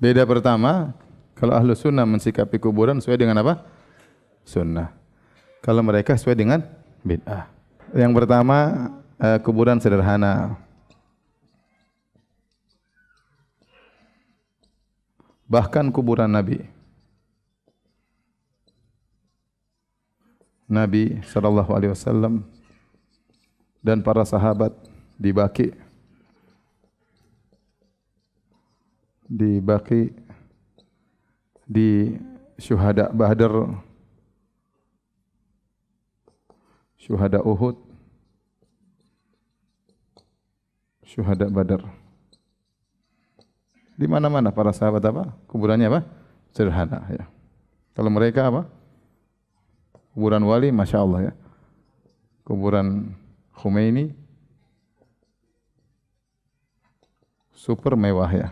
Beda pertama, kalau ahlu sunnah mensikapi kuburan sesuai dengan apa? Sunnah. Kalau mereka sesuai dengan bid'ah. Yang pertama, eh, kuburan sederhana. Bahkan kuburan Nabi. Nabi saw dan para sahabat di di Baki, di Syuhada Badar, Syuhada Uhud, Syuhada Badar. Di mana-mana para sahabat apa? Kuburannya apa? Sederhana ya. Kalau mereka apa? Kuburan wali, masya Allah ya. Kuburan Khomeini, super mewah ya.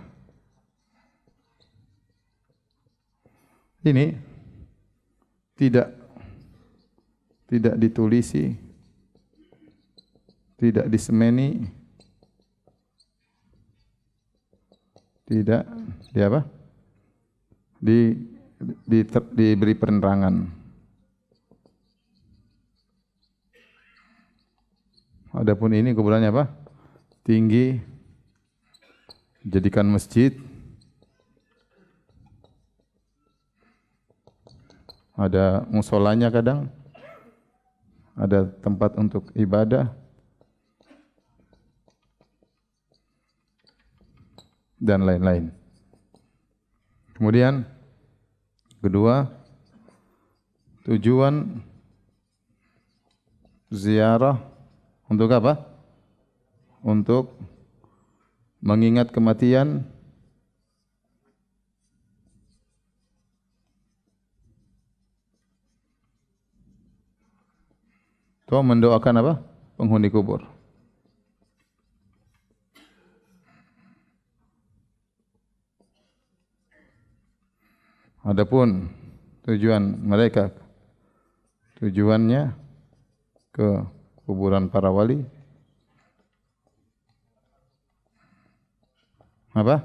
ini tidak tidak ditulisi, tidak disemeni, tidak di apa? Di, di ter, diberi penerangan. Adapun ini kuburannya apa? Tinggi jadikan masjid ada musolanya kadang, ada tempat untuk ibadah. dan lain-lain. Kemudian kedua tujuan ziarah untuk apa? Untuk mengingat kematian Itu mendoakan apa? Penghuni kubur. Adapun tujuan mereka tujuannya ke kuburan para wali apa?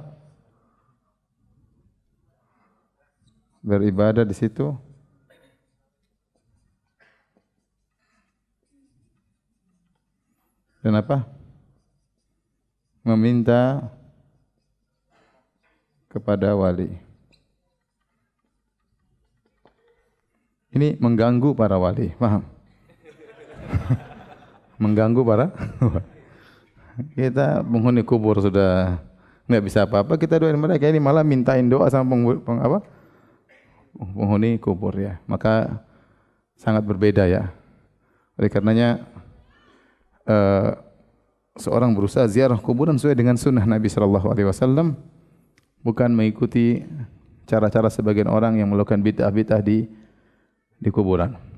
Beribadah di situ dan apa? Meminta kepada wali. Ini mengganggu para wali, paham? mengganggu para kita penghuni kubur sudah nggak bisa apa-apa kita doain mereka ini malah mintain doa sama peng, peng, apa? penghuni kubur ya maka sangat berbeda ya oleh karenanya Eh, seorang berusaha ziarah kuburan sesuai dengan sunnah Nabi sallallahu alaihi wasallam bukan mengikuti cara-cara sebagian orang yang melakukan bid'ah-bid'ah di di kuburan.